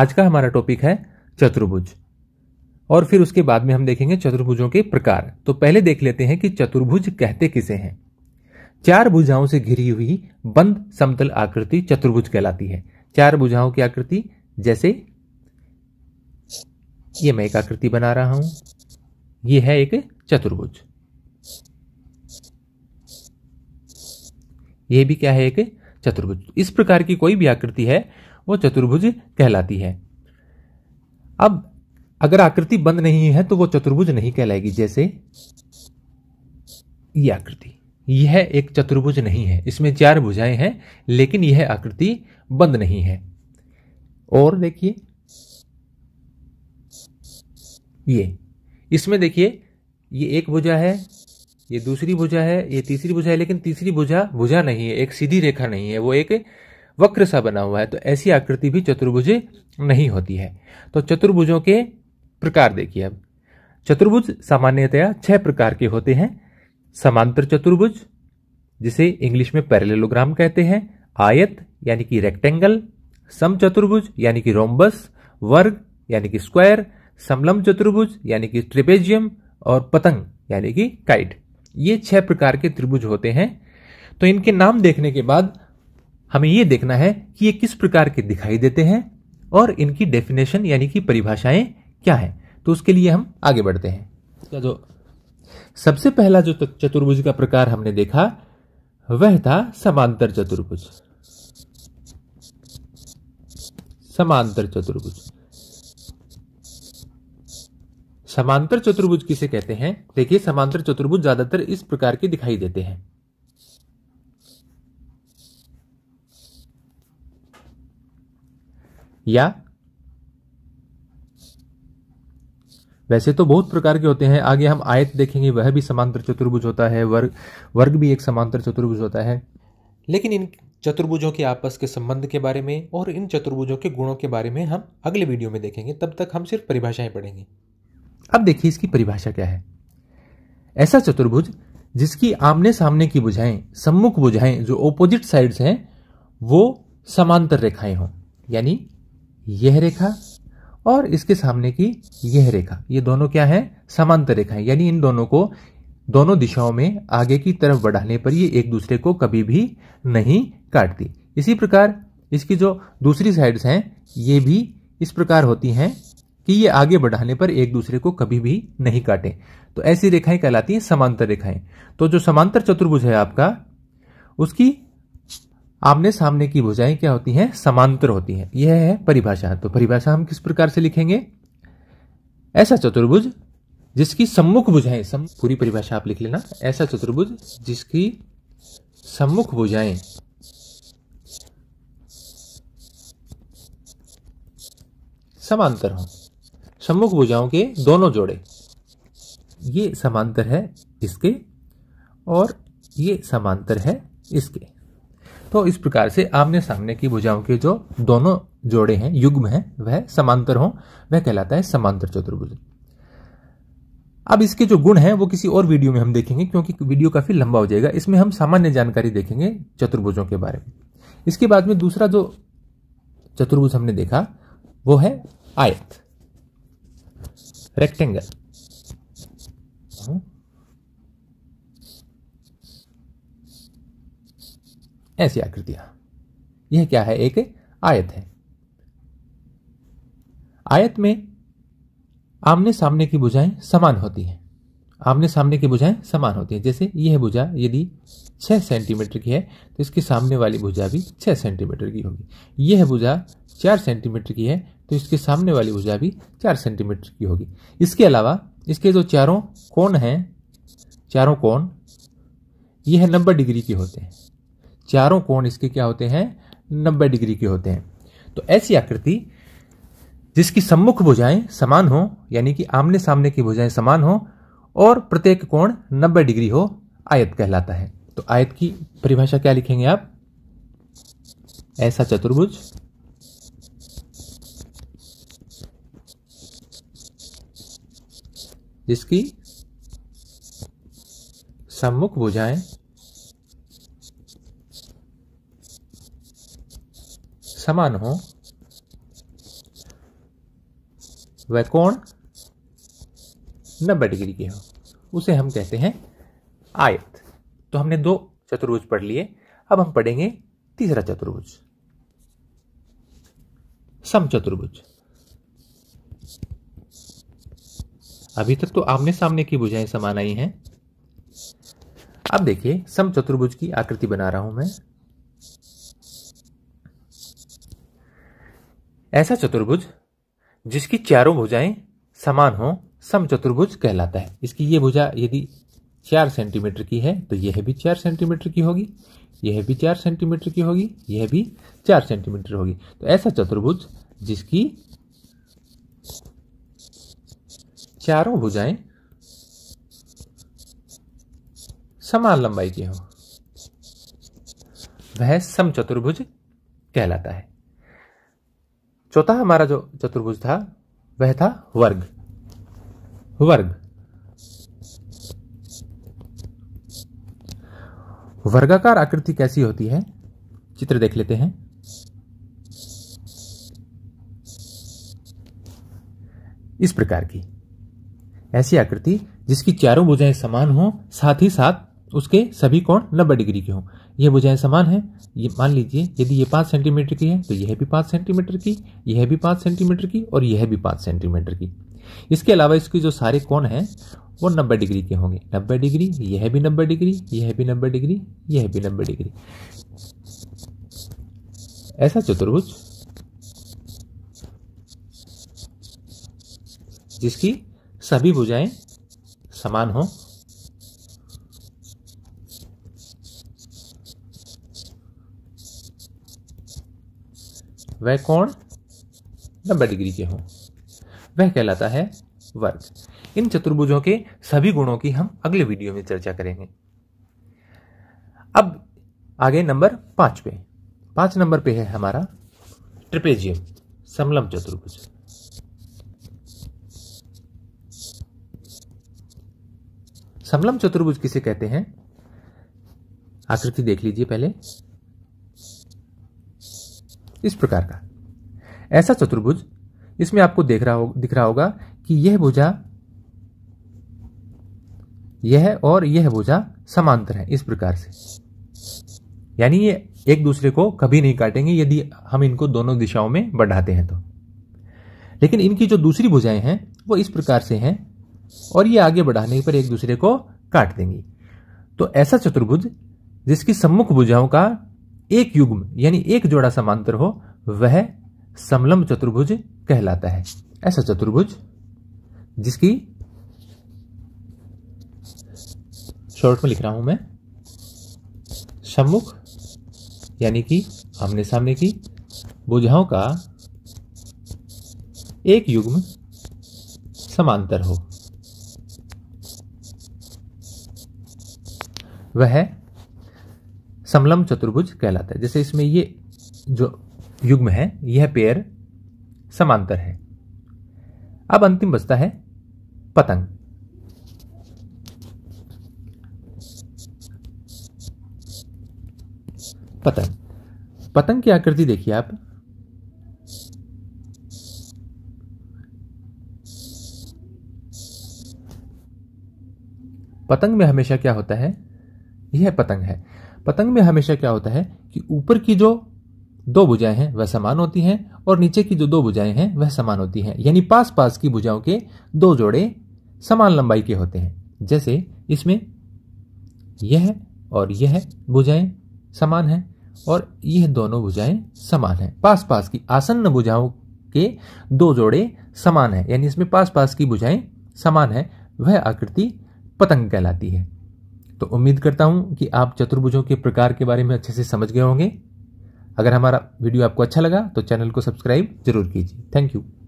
आज का हमारा टॉपिक है चतुर्भुज और फिर उसके बाद में हम देखेंगे चतुर्भुजों के प्रकार तो पहले देख लेते हैं कि चतुर्भुज कहते किसे हैं चार भुजाओं से घिरी हुई बंद समतल आकृति चतुर्भुज कहलाती है चार भुजाओं की आकृति जैसे ये मैं एक आकृति बना रहा हूं ये है एक चतुर्भुज ये भी क्या है एक चतुर्भुज इस प्रकार की कोई भी आकृति है वो चतुर्भुज कहलाती है अब अगर आकृति बंद नहीं है तो वो चतुर्भुज नहीं कहलाएगी जैसे ये आकृति यह एक चतुर्भुज नहीं है इसमें चार भुजाएं हैं लेकिन यह आकृति बंद नहीं है और देखिए ये इसमें देखिए ये एक भुजा है ये दूसरी भुजा है ये तीसरी भुजा है लेकिन तीसरी भुजा भुजा नहीं है एक सीधी रेखा नहीं है वो एक वक्र सा बना हुआ है तो ऐसी आकृति भी चतुर्भुज नहीं होती है तो चतुर्भुजों के प्रकार देखिए अब चतुर्भुज सामान्यतया छह प्रकार के होते हैं समांतर चतुर्भुज जिसे इंग्लिश में पैरेललोग्राम कहते हैं आयत यानी कि रेक्टेंगल सम चतुर्भुज यानी कि रोम्बस वर्ग यानी कि स्क्वायर समलम चतुर्भुज यानी कि ट्रिपेजियम और पतंग यानी कि काइट ये छह प्रकार के त्रिभुज होते हैं तो इनके नाम देखने के बाद हमें यह देखना है कि ये किस प्रकार के दिखाई देते हैं और इनकी डेफिनेशन यानी कि परिभाषाएं क्या है तो उसके लिए हम आगे बढ़ते हैं जो तो सबसे पहला जो चतुर्भुज का प्रकार हमने देखा वह था समांतर चतुर्भुज समांतर चतुर्भुज समांतर चतुर्भुज किसे कहते हैं देखिए समांतर चतुर्भुज ज्यादातर इस प्रकार के दिखाई देते हैं या वैसे तो बहुत प्रकार के होते हैं आगे हम आयत देखेंगे वह भी समांतर चतुर्भुज होता है वर्ग वर्ग भी एक समांतर चतुर्भुज होता है लेकिन इन चतुर्भुजों के आपस के संबंध के बारे में और इन चतुर्भुजों के गुणों के बारे में हम अगले वीडियो में देखेंगे तब तक हम सिर्फ परिभाषाएं पढ़ेंगे अब देखिए इसकी परिभाषा क्या है ऐसा चतुर्भुज जिसकी आमने सामने की बुझाएं सम्मुख बुझाएं जो ओपोजिट साइड्स हैं वो समांतर रेखाएं हों यानी यह रेखा और इसके सामने की यह रेखा ये दोनों क्या है समांतर रेखा है यानी इन दोनों को दोनों दिशाओं में आगे की तरफ बढ़ाने पर ये एक दूसरे को कभी भी नहीं काटती इसी प्रकार इसकी जो दूसरी साइड्स हैं ये भी इस प्रकार होती हैं कि ये आगे बढ़ाने पर एक दूसरे को कभी भी नहीं काटे तो ऐसी रेखाएं कहलाती हैं समांतर रेखाएं तो जो समांतर चतुर्भुज है आपका उसकी आमने सामने की भुजाएं क्या होती हैं समांतर होती हैं यह है परिभाषा तो परिभाषा हम किस प्रकार से लिखेंगे ऐसा चतुर्भुज जिसकी सम्मुख भुजाएं सम पूरी परिभाषा आप लिख लेना ऐसा चतुर्भुज जिसकी सम्मुख भुजाएं समांतर हो सम्मुख भुजाओं के दोनों जोड़े ये समांतर है इसके और ये समांतर है इसके तो इस प्रकार से आमने सामने की भुजाओं के जो दोनों जोड़े हैं युग्म हैं वह समांतर हो वह कहलाता है समांतर चतुर्भुज अब इसके जो गुण हैं वो किसी और वीडियो में हम देखेंगे क्योंकि वीडियो काफी लंबा हो जाएगा इसमें हम सामान्य जानकारी देखेंगे चतुर्भुजों के बारे में इसके बाद में दूसरा जो चतुर्भुज हमने देखा वो है आयत रेक्टेंगल ऐसी आकृतियां यह क्या है एक आयत है आयत में आमने सामने की भुजाएं समान होती हैं आमने सामने की भुजाएं समान होती हैं जैसे यह भुजा यदि 6 सेंटीमीटर की है तो इसके सामने वाली भुजा भी 6 सेंटीमीटर की होगी यह भुजा 4 सेंटीमीटर की है तो इसके सामने वाली भुजा भी 4 सेंटीमीटर की होगी इसके अलावा इसके जो चारों कोण हैं चारों कोण यह नब्बे डिग्री के होते हैं चारों कोण इसके क्या होते हैं नब्बे डिग्री के होते हैं तो ऐसी आकृति जिसकी सम्मुख भुजाएं समान हो यानी कि आमने सामने की भुजाएं समान हो और प्रत्येक कोण नब्बे डिग्री हो आयत कहलाता है तो आयत की परिभाषा क्या लिखेंगे आप ऐसा चतुर्भुज जिसकी सम्मुख भुजाएं समान हो वह कोण नब्बे डिग्री के हो उसे हम कहते हैं आयत तो हमने दो चतुर्भुज पढ़ लिए अब हम पढ़ेंगे तीसरा चतुर्भुज सम चतुर्भुज अभी तक तो आमने सामने की भुजाएं समान आई हैं अब देखिए सम चतुर्भुज की आकृति बना रहा हूं मैं ऐसा चतुर्भुज जिसकी चारों भुजाएं समान हो सम चतुर्भुज कहलाता है इसकी ये भुजा यदि चार सेंटीमीटर की है तो यह भी चार सेंटीमीटर की होगी यह भी चार सेंटीमीटर की होगी यह भी चार सेंटीमीटर होगी तो ऐसा चतुर्भुज जिसकी चारों भुजाएं समान लंबाई की हो वह सम चतुर्भुज कहलाता है चौथा हमारा जो चतुर्भुज था वह था वर्ग वर्ग वर्गाकार आकृति कैसी होती है चित्र देख लेते हैं इस प्रकार की ऐसी आकृति जिसकी चारों भुजाएं समान हों साथ ही साथ उसके सभी कोण नब्बे डिग्री के हों यह भुजाएं समान है ये मान लीजिए यदि ये पाँच सेंटीमीटर की है तो यह भी पाँच सेंटीमीटर की यह भी पाँच सेंटीमीटर की और यह भी पाँच सेंटीमीटर की इसके अलावा इसकी जो सारे कोण हैं वो नब्बे डिग्री के होंगे नब्बे डिग्री यह भी नब्बे डिग्री यह भी नब्बे डिग्री यह भी नब्बे डिग्री ऐसा चतुर्भुज जिसकी सभी भुजाएं समान हों वह कोण नब्बे डिग्री के हों वह कहलाता है वर्ग इन चतुर्भुजों के सभी गुणों की हम अगले वीडियो में चर्चा करेंगे अब आगे नंबर पांच पे पांच नंबर पे है हमारा ट्रिपेजियम समलम चतुर्भुज समलम चतुर्भुज किसे कहते हैं आकृति देख लीजिए पहले इस प्रकार का ऐसा चतुर्भुज इसमें आपको देख रहा हो दिख रहा होगा कि यह भुजा यह और यह भुजा समांतर है इस प्रकार से यानी ये एक दूसरे को कभी नहीं काटेंगे यदि हम इनको दोनों दिशाओं में बढ़ाते हैं तो लेकिन इनकी जो दूसरी भुजाएं हैं वो इस प्रकार से हैं और ये आगे बढ़ाने पर एक दूसरे को काट देंगी तो ऐसा चतुर्भुज जिसकी सम्मुख भुजाओं का एक युग्म यानी एक जोड़ा समांतर हो वह समलम चतुर्भुज कहलाता है ऐसा चतुर्भुज जिसकी शॉर्ट में लिख रहा हूं मैं सम्मुख यानी कि आमने सामने की बुझाओं का एक युग्म समांतर हो वह समलम चतुर्भुज कहलाता है जैसे इसमें ये जो युग्म है यह पेयर समांतर है अब अंतिम बचता है पतंग पतंग पतंग की आकृति देखिए आप पतंग में हमेशा क्या होता है यह पतंग है पतंग में हमेशा क्या होता है कि ऊपर की जो दो भुजाएं हैं वह समान होती हैं और नीचे की जो दो भुजाएं हैं वह समान होती हैं यानी पास पास की भुजाओं के दो जोड़े समान लंबाई के होते हैं जैसे इसमें यह और यह भुजाएं समान हैं और यह दोनों भुजाएं समान हैं पास पास की आसन्न भुजाओं के दो जोड़े समान हैं यानी इसमें पास पास की भुजाएं समान है वह आकृति पतंग कहलाती है तो उम्मीद करता हूँ कि आप चतुर्भुजों के प्रकार के बारे में अच्छे से समझ गए होंगे अगर हमारा वीडियो आपको अच्छा लगा तो चैनल को सब्सक्राइब जरूर कीजिए थैंक यू